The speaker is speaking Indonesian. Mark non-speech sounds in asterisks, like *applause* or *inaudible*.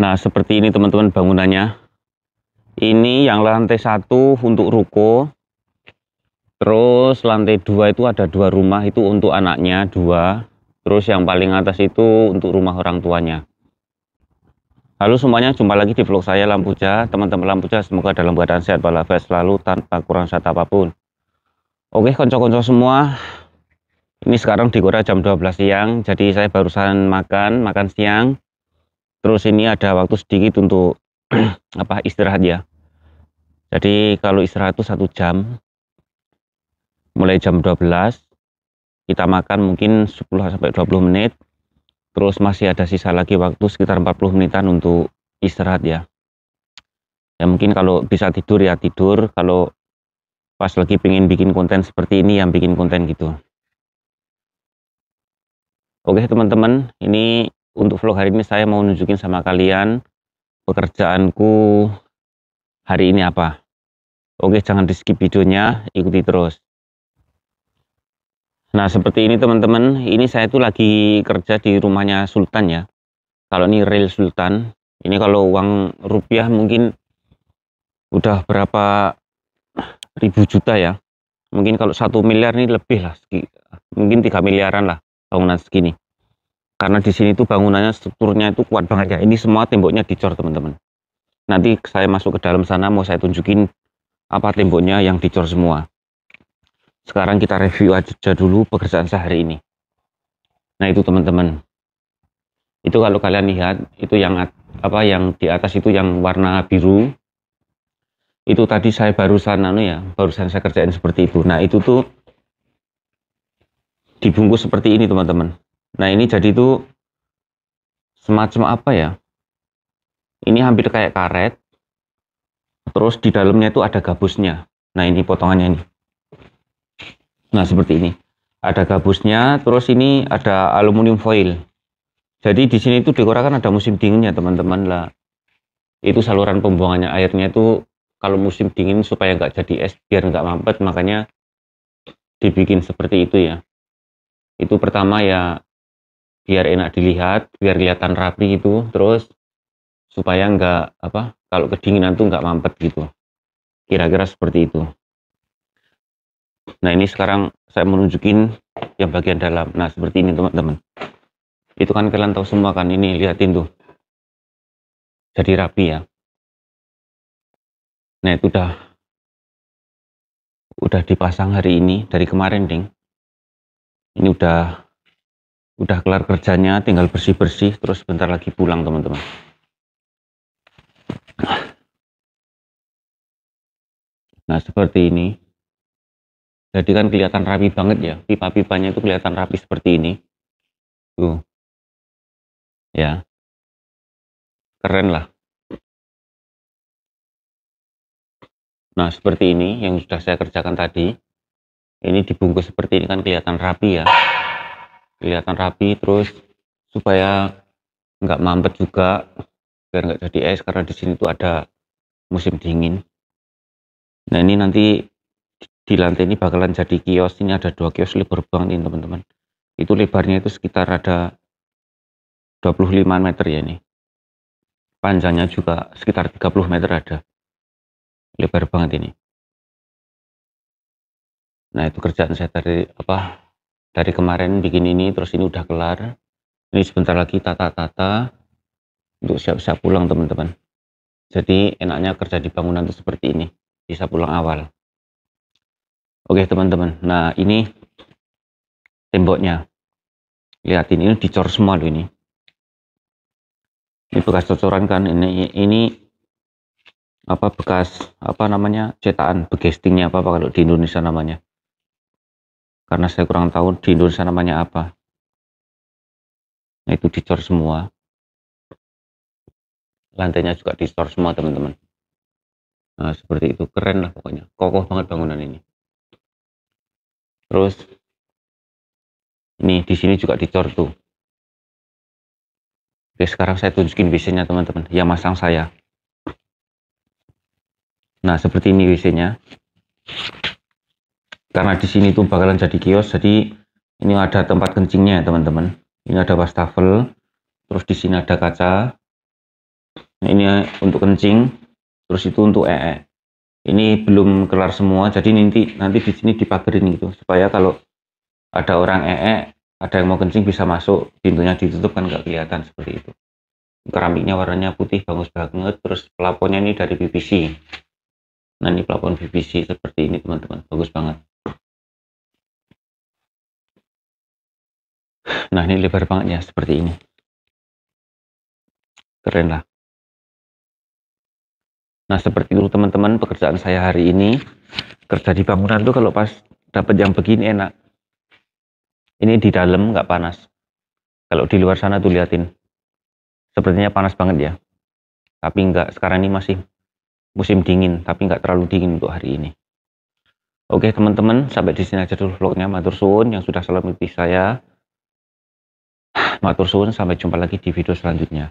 Nah, seperti ini teman-teman bangunannya. Ini yang lantai satu untuk ruko. Terus lantai dua itu ada dua rumah, itu untuk anaknya dua. Terus yang paling atas itu untuk rumah orang tuanya. Halo semuanya, jumpa lagi di vlog saya Lampuja. Teman-teman Lampuja, semoga dalam keadaan sehat walafiat selalu tanpa kurang satu apapun. Oke, konco-konco semua. Ini sekarang di Korea jam 12 siang, jadi saya barusan makan, makan siang terus ini ada waktu sedikit untuk *clears throat* apa istirahat ya jadi kalau istirahat itu satu jam mulai jam 12 kita makan mungkin 10 sampai 20 menit terus masih ada sisa lagi waktu sekitar 40 menitan untuk istirahat ya ya mungkin kalau bisa tidur ya tidur kalau pas lagi pengen bikin konten seperti ini yang bikin konten gitu oke teman-teman ini untuk vlog hari ini saya mau nunjukin sama kalian pekerjaanku hari ini apa. Oke, jangan di skip videonya, ikuti terus. Nah, seperti ini teman-teman, ini saya itu lagi kerja di rumahnya Sultan ya. Kalau ini real Sultan, ini kalau uang rupiah mungkin udah berapa ribu juta ya. Mungkin kalau satu miliar ini lebih lah, mungkin tiga miliaran lah bangunan segini karena di sini tuh bangunannya strukturnya itu kuat banget ya ini semua temboknya dicor teman-teman nanti saya masuk ke dalam sana mau saya tunjukin apa temboknya yang dicor semua sekarang kita review aja dulu pekerjaan sehari ini nah itu teman-teman itu kalau kalian lihat itu yang apa yang di atas itu yang warna biru itu tadi saya barusan anu ya barusan saya kerjain seperti itu nah itu tuh dibungkus seperti ini teman-teman Nah ini jadi itu semacam apa ya? Ini hampir kayak karet. Terus di dalamnya itu ada gabusnya. Nah ini potongannya ini. Nah seperti ini. Ada gabusnya, terus ini ada aluminium foil. Jadi di sini itu dikorakan ada musim dinginnya teman-teman lah. Itu saluran pembuangannya airnya itu kalau musim dingin supaya nggak jadi es biar nggak mampet makanya dibikin seperti itu ya. Itu pertama ya biar enak dilihat biar kelihatan rapi gitu terus supaya enggak apa kalau kedinginan tuh enggak mampet gitu kira-kira seperti itu nah ini sekarang saya menunjukin yang bagian dalam nah seperti ini teman-teman itu kan kalian tahu semua kan ini lihatin tuh jadi rapi ya nah itu udah udah dipasang hari ini dari kemarin ding ini udah udah kelar kerjanya tinggal bersih-bersih terus bentar lagi pulang teman-teman nah seperti ini jadi kan kelihatan rapi banget ya pipa-pipanya itu kelihatan rapi seperti ini tuh ya keren lah nah seperti ini yang sudah saya kerjakan tadi ini dibungkus seperti ini kan kelihatan rapi ya kelihatan rapi terus supaya nggak mampet juga biar nggak jadi es karena di sini tuh ada musim dingin nah ini nanti di lantai ini bakalan jadi kios ini ada dua kios lebar banget ini teman-teman itu lebarnya itu sekitar ada 25 meter ya ini panjangnya juga sekitar 30 meter ada lebar banget ini nah itu kerjaan saya dari apa dari kemarin bikin ini terus ini udah kelar ini sebentar lagi tata-tata untuk siap-siap pulang teman-teman jadi enaknya kerja di bangunan itu seperti ini bisa pulang awal oke teman-teman nah ini temboknya lihatin ini dicor semua loh ini ini bekas cocoran kan ini ini apa bekas apa namanya cetakan begestingnya apa, apa kalau di Indonesia namanya karena saya kurang tahu di Indonesia namanya apa itu dicor semua lantainya juga dicor semua teman-teman nah, seperti itu keren lah pokoknya kokoh banget bangunan ini terus ini di sini juga dicor tuh oke sekarang saya tunjukin WC-nya teman-teman yang masang saya nah seperti ini WC-nya karena di sini tuh bakalan jadi kios jadi ini ada tempat kencingnya teman-teman ini ada wastafel terus di sini ada kaca nah, ini untuk kencing terus itu untuk ee ini belum kelar semua jadi nanti nanti di sini dipagerin gitu supaya kalau ada orang ee ada yang mau kencing bisa masuk pintunya ditutup kan nggak kelihatan seperti itu keramiknya warnanya putih bagus banget terus pelaponnya ini dari PVC nah ini pelapon PVC seperti ini teman-teman bagus banget Nah, ini lebar banget ya, seperti ini. Keren lah. Nah, seperti itu teman-teman, pekerjaan saya hari ini, kerja di bangunan tuh kalau pas dapat yang begini enak. Ini di dalam nggak panas. Kalau di luar sana tuh liatin. Sepertinya panas banget ya. Tapi nggak, sekarang ini masih musim dingin, tapi nggak terlalu dingin untuk hari ini. Oke teman-teman, sampai di sini aja dulu vlognya. Matur suun yang sudah selalu mengikuti saya. Matur suwun sampai jumpa lagi di video selanjutnya.